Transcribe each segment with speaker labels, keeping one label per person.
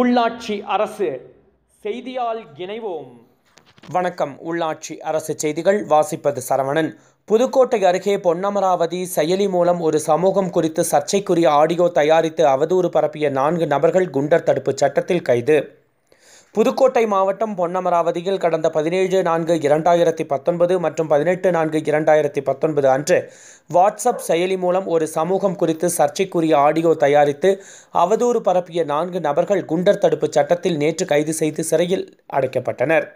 Speaker 1: உள்ளாட்சி அரசு செய்தியால் இணைவோம் வணக்கம் உள்ளாட்சி அரசு செய்திகள் வாசிப்பது சரவணன் புதுக்கோட்டை அருகே பொன்னமராவதி செயலி மூலம் ஒரு சமூகம் குறித்து சர்ச்சைக்குரிய ஆடியோ தயாரித்து அவதூறு பரப்பிய நான்கு நபர்கள் குண்டர் தடுப்பு சட்டத்தில் கைது புதுக்கோட்டை மாவட்டம் பொன்னமராவதியில் கடந்த பதினேழு நான்கு இரண்டாயிரத்தி பத்தொன்பது மற்றும் பதினெட்டு நான்கு இரண்டாயிரத்தி பத்தொன்பது அன்று வாட்ஸ்அப் செயலி மூலம் ஒரு சமூகம் குறித்து சர்ச்சைக்குரிய ஆடியோ தயாரித்து அவதூறு பரப்பிய நான்கு நபர்கள் குண்டர் தடுப்பு சட்டத்தில் நேற்று கைது செய்து சிறையில் அடைக்கப்பட்டனர்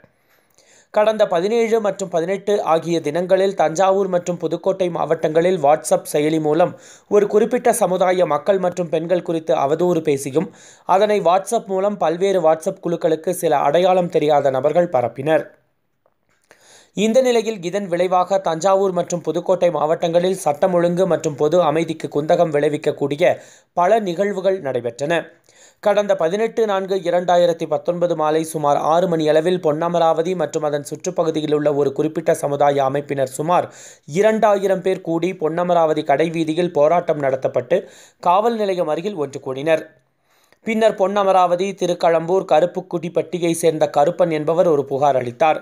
Speaker 1: கடந்த பதினேழு மற்றும் பதினெட்டு ஆகிய தினங்களில் தஞ்சாவூர் மற்றும் புதுக்கோட்டை மாவட்டங்களில் வாட்ஸ்அப் செயலி மூலம் ஒரு குறிப்பிட்ட சமுதாய மக்கள் மற்றும் பெண்கள் குறித்து அவதூறு பேசியும் அதனை வாட்ஸ்அப் மூலம் பல்வேறு வாட்ஸ்அப் குழுக்களுக்கு சில அடையாளம் தெரியாத நபர்கள் பரப்பினர் இந்த நிலையில் இதன் விளைவாக தஞ்சாவூர் மற்றும் புதுக்கோட்டை மாவட்டங்களில் சட்டம் ஒழுங்கு மற்றும் பொது அமைதிக்கு குந்தகம் விளைவிக்கக்கூடிய பல நிகழ்வுகள் நடைபெற்றன கடந்த பதினெட்டு நான்கு இரண்டாயிரத்தி பத்தொன்பது மாலை சுமார் ஆறு மணி அளவில் பொன்னமராவதி மற்றும் அதன் சுற்றுப்பகுதியில் உள்ள ஒரு குறிப்பிட்ட சமுதாய அமைப்பினர் சுமார் இரண்டாயிரம் பேர் கூடி பொன்னமராவதி கடைவீதியில் போராட்டம் நடத்தப்பட்டு காவல் நிலையம் அருகில் ஒன்று கூடினர் பின்னர் பொன்னமராவதி திருக்களம்பூர் கருப்புக்குடிப்பட்டியை சேர்ந்த கருப்பன் என்பவர் ஒரு புகார் அளித்தார்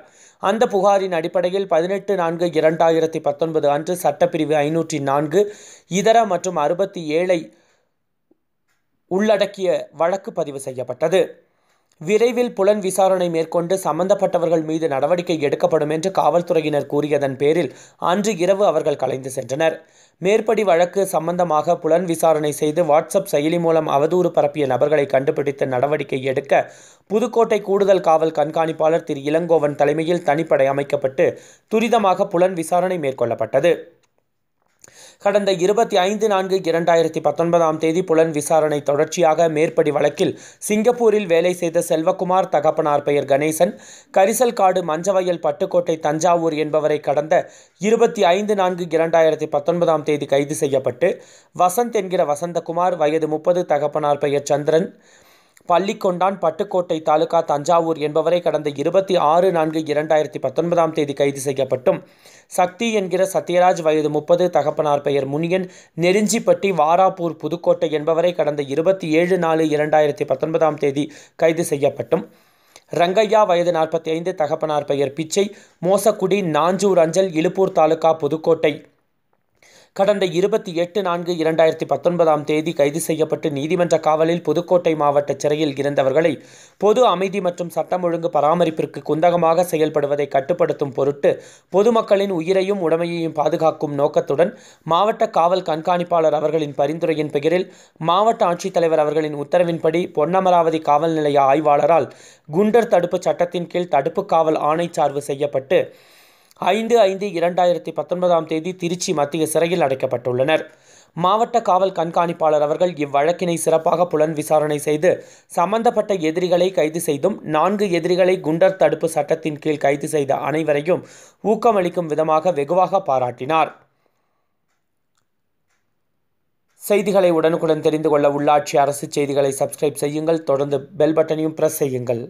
Speaker 1: அந்த புகாரின் அடிப்படையில் பதினெட்டு நான்கு இரண்டாயிரத்தி பத்தொன்பது அன்று சட்டப்பிரிவு ஐநூற்றி நான்கு இதர மற்றும் அறுபத்தி ஏழை உள்ளடக்கிய வழக்கு பதிவு செய்யப்பட்டது விரைவில் புலன் விசாரணை மேற்கொண்டு சம்பந்தப்பட்டவர்கள் மீது நடவடிக்கை எடுக்கப்படும் என்று காவல்துறையினர் கூறியதன் பேரில் அன்று இரவு அவர்கள் கலைந்து சென்றனர் மேற்படி வழக்கு சம்பந்தமாக புலன் விசாரணை செய்து வாட்ஸ்அப் செயலி மூலம் அவதூறு பரப்பிய நபர்களை கண்டுபிடித்து நடவடிக்கை எடுக்க புதுக்கோட்டை கூடுதல் காவல் கண்காணிப்பாளர் திரு இளங்கோவன் தலைமையில் தனிப்படை அமைக்கப்பட்டு துரிதமாக புலன் விசாரணை மேற்கொள்ளப்பட்டது கடந்த இருபத்தி ஐந்து நான்கு இரண்டாயிரத்தி பத்தொன்பதாம் தேதி புலன் விசாரணை தொடர்ச்சியாக மேற்படி வழக்கில் சிங்கப்பூரில் வேலை செய்த செல்வகுமார் தகப்பனார் பெயர் கணேசன் கரிசல் காடு மஞ்சவயல் பட்டுக்கோட்டை தஞ்சாவூர் என்பவரை கடந்த இருபத்தி ஐந்து நான்கு இரண்டாயிரத்தி பத்தொன்பதாம் தேதி கைது செய்யப்பட்டு வசந்த் என்கிற வசந்தகுமார் வயது முப்பது தகப்பனார் பெயர் சந்திரன் பள்ளிக்கொண்டான் பட்டுக்கோட்டை தாலுகா தஞ்சாவூர் என்பவரை கடந்த இருபத்தி ஆறு நான்கு இரண்டாயிரத்தி பத்தொன்பதாம் தேதி கைது செய்யப்பட்டும் சக்தி என்கிற சத்யராஜ் வயது முப்பது தகப்பனார் பெயர் முனியன் நெருஞ்சிப்பட்டி வாராப்பூர் புதுக்கோட்டை என்பவரை கடந்த இருபத்தி ஏழு நாலு இரண்டாயிரத்தி பத்தொன்பதாம் தேதி கைது செய்யப்பட்டும் ரங்கையா வயது நாற்பத்தி ஐந்து தகப்பனார் பெயர் பிச்சை மோசக்குடி நாஞ்சூர் அஞ்சல் இழுப்பூர் தாலுகா புதுக்கோட்டை கடந்த இருபத்தி எட்டு நான்கு இரண்டாயிரத்தி பத்தொன்பதாம் தேதி கைது செய்யப்பட்டு நீதிமன்ற காவலில் புதுக்கோட்டை மாவட்ட சிறையில் இருந்தவர்களை பொது அமைதி மற்றும் சட்டம் ஒழுங்கு பராமரிப்பிற்கு குந்தகமாக செயல்படுவதை கட்டுப்படுத்தும் பொருட்டு பொதுமக்களின் உயிரையும் உடமையையும் பாதுகாக்கும் நோக்கத்துடன் மாவட்ட காவல் கண்காணிப்பாளர் அவர்களின் பரிந்துரையின் பெயரில் மாவட்ட ஆட்சித்தலைவர் அவர்களின் உத்தரவின்படி பொன்னமராவதி காவல் நிலைய ஆய்வாளரால் குண்டர் தடுப்பு சட்டத்தின் கீழ் தடுப்பு காவல் ஆணை சார்பு செய்யப்பட்டு ஐந்து ஐந்து இரண்டாயிரத்தி பத்தொன்பதாம் தேதி திருச்சி மத்திய சிறையில் அடைக்கப்பட்டுள்ளனர் மாவட்ட காவல் கண்காணிப்பாளர் அவர்கள் இவ்வழக்கினை சிறப்பாக புலன் விசாரணை செய்து சம்பந்தப்பட்ட எதிரிகளை கைது செய்தும் நான்கு எதிரிகளை குண்டர் தடுப்பு சட்டத்தின் கீழ் கைது செய்த அனைவரையும் ஊக்கமளிக்கும் விதமாக வெகுவாக பாராட்டினார் செய்திகளை உடனுக்குடன் தெரிந்து கொள்ள உள்ளாட்சி அரசு செய்திகளை சப்ஸ்கிரைப் செய்யுங்கள் தொடர்ந்து பெல் பட்டனையும் பிரஸ் செய்யுங்கள்